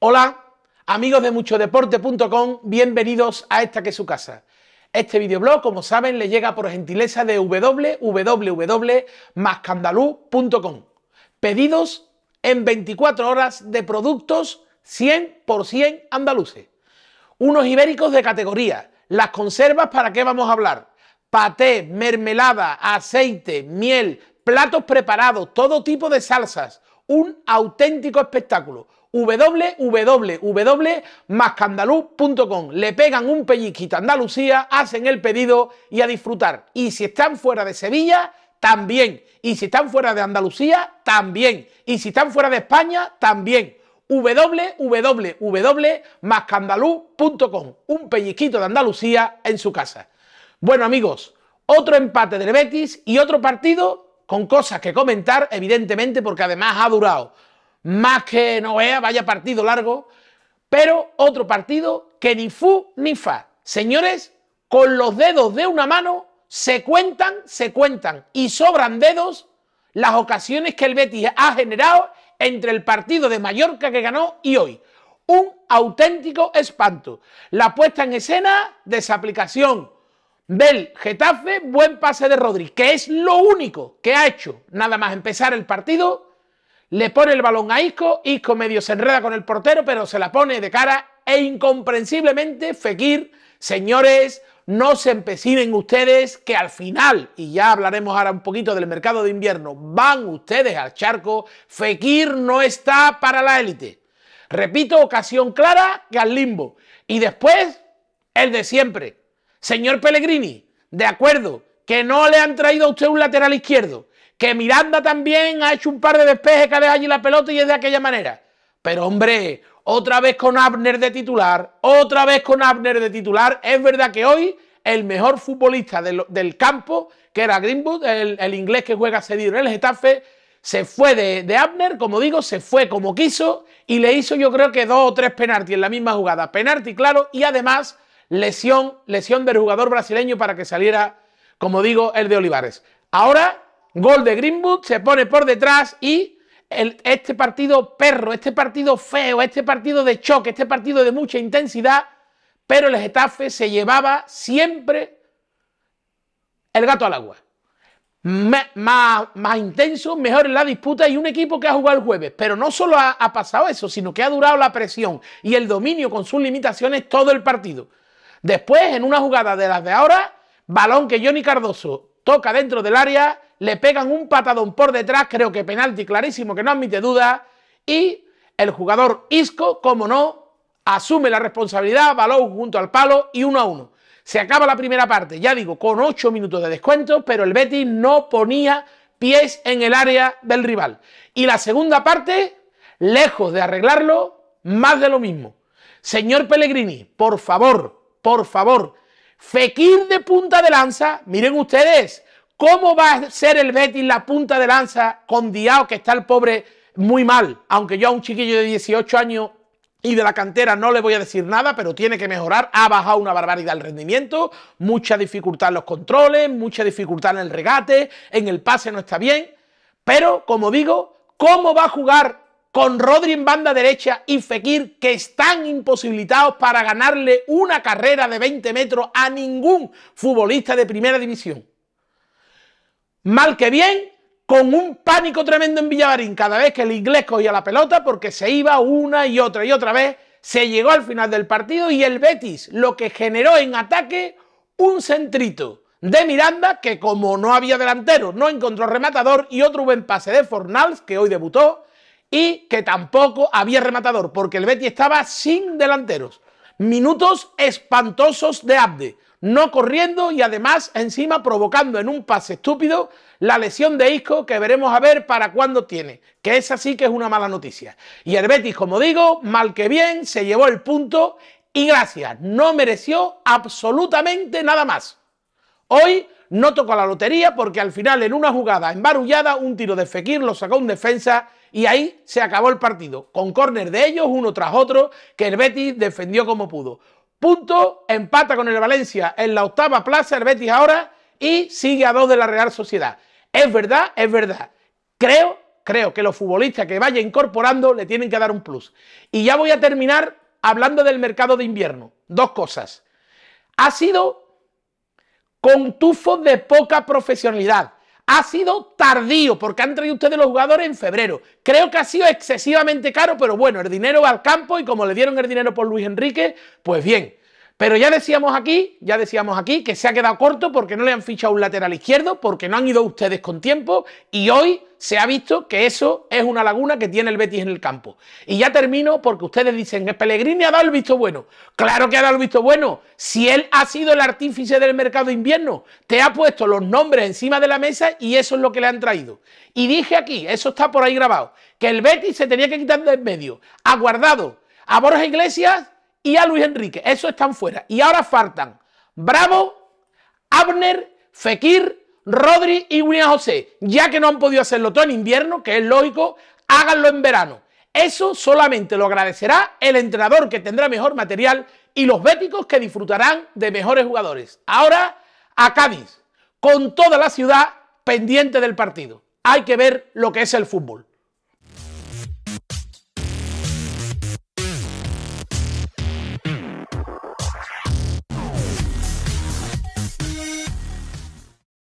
Hola, amigos de muchodeporte.com, bienvenidos a esta que es su casa. Este videoblog, como saben, le llega por gentileza de www.mascandalú.com. Pedidos en 24 horas de productos 100% andaluces. Unos ibéricos de categoría. Las conservas, ¿para qué vamos a hablar? Paté, mermelada, aceite, miel, platos preparados, todo tipo de salsas. Un auténtico espectáculo www.mascandaluz.com. Le pegan un pelliquito a Andalucía, hacen el pedido y a disfrutar. Y si están fuera de Sevilla, también. Y si están fuera de Andalucía, también. Y si están fuera de España, también www.mascandaluz.com. Un pelliquito de Andalucía en su casa. Bueno amigos, otro empate de Betis y otro partido con cosas que comentar, evidentemente, porque además ha durado más que no vea, vaya partido largo, pero otro partido que ni fu ni fa. Señores, con los dedos de una mano se cuentan, se cuentan y sobran dedos las ocasiones que el Betis ha generado entre el partido de Mallorca que ganó y hoy. Un auténtico espanto. La puesta en escena, desaplicación del Getafe, buen pase de Rodríguez, que es lo único que ha hecho nada más empezar el partido le pone el balón a Isco, Isco medio se enreda con el portero, pero se la pone de cara e incomprensiblemente Fekir, señores, no se empecinen ustedes que al final, y ya hablaremos ahora un poquito del mercado de invierno, van ustedes al charco, Fekir no está para la élite. Repito, ocasión clara que al limbo. Y después, el de siempre. Señor Pellegrini, de acuerdo, que no le han traído a usted un lateral izquierdo, que Miranda también ha hecho un par de despejes cada allí la pelota y es de aquella manera. Pero hombre, otra vez con Abner de titular, otra vez con Abner de titular. Es verdad que hoy el mejor futbolista del, campo, que era Greenwood, el, inglés que juega cedido en el Getafe, se fue de, Abner, como digo, se fue como quiso y le hizo yo creo que dos o tres penaltis en la misma jugada. Penalti, claro, y además lesión, lesión del jugador brasileño para que saliera, como digo, el de Olivares. Ahora Gol de Greenwood, se pone por detrás y este partido perro, este partido feo, este partido de choque, este partido de mucha intensidad, pero el Getafe se llevaba siempre el gato al agua. Más, intenso, mejor en la disputa y un equipo que ha jugado el jueves. Pero no solo ha, ha, pasado eso, sino que ha durado la presión y el dominio con sus limitaciones todo el partido. Después, en una jugada de las de ahora, balón que Johnny Cardoso toca dentro del área, le pegan un patadón por detrás, creo que penalti clarísimo, que no admite duda, y el jugador Isco, como no, asume la responsabilidad, balón junto al palo y uno a uno. Se acaba la primera parte, ya digo, con ocho minutos de descuento, pero el Betis no ponía pies en el área del rival. Y la segunda parte, lejos de arreglarlo, más de lo mismo. Señor Pellegrini, por favor, por favor, Fekir de punta de lanza, miren ustedes, ¿Cómo va a ser el Betis la punta de lanza con Diao, que está el pobre muy mal? Aunque yo a un chiquillo de 18 años y de la cantera no le voy a decir nada, pero tiene que mejorar. Ha bajado una barbaridad el rendimiento, mucha dificultad en los controles, mucha dificultad en el regate, en el pase no está bien. Pero, como digo, ¿cómo va a jugar con Rodri en banda derecha y Fekir, que están imposibilitados para ganarle una carrera de 20 metros a ningún futbolista de primera división? mal que bien, con un pánico tremendo en Villavarín cada vez que el inglés cogía la pelota porque se iba una y otra y otra vez. Se llegó al final del partido y el Betis lo que generó en ataque un centrito de Miranda que como no había delantero no encontró rematador y otro buen pase de Fornals que hoy debutó y que tampoco había rematador porque el Betis estaba sin delanteros. Minutos espantosos de Abde no corriendo y además encima provocando en un pase estúpido la lesión de Isco que veremos a ver para cuándo tiene, que esa sí que es una mala noticia. Y el Betis, como digo, mal que bien, se llevó el punto y gracias, no mereció absolutamente nada más. Hoy no tocó la lotería porque al final en una jugada embarullada un tiro de Fekir lo sacó un defensa y ahí se acabó el partido, con córner de ellos uno tras otro que el Betis defendió como pudo. Punto, empata con el Valencia en la octava plaza, el Betis ahora, y sigue a dos de la Real Sociedad. Es verdad, es verdad. Creo, creo que los futbolistas que vaya incorporando le tienen que dar un plus. Y ya voy a terminar hablando del mercado de invierno. Dos cosas. Ha sido con tufos de poca profesionalidad ha sido tardío porque han traído ustedes los jugadores en febrero. Creo que ha sido excesivamente caro, pero bueno, el dinero va al campo y como le dieron el dinero por Luis Enrique, pues bien. Pero ya decíamos aquí, ya decíamos aquí que se ha quedado corto porque no le han fichado un lateral izquierdo, porque no han ido ustedes con tiempo y hoy se ha visto que eso es una laguna que tiene el Betis en el campo. Y ya termino porque ustedes dicen, que Pellegrini ha dado el visto bueno. Claro que ha dado el visto bueno. Si él ha sido el artífice del mercado invierno, te ha puesto los nombres encima de la mesa y eso es lo que le han traído. Y dije aquí, eso está por ahí grabado, que el Betis se tenía que quitar de en medio. Ha guardado a Borja Iglesias y a Luis Enrique. Eso están fuera. Y ahora faltan Bravo, Abner, Fekir, Rodri y William José. Ya que no han podido hacerlo todo en invierno, que es lógico, háganlo en verano. Eso solamente lo agradecerá el entrenador que tendrá mejor material y los béticos que disfrutarán de mejores jugadores. Ahora a Cádiz, con toda la ciudad pendiente del partido. Hay que ver lo que es el fútbol.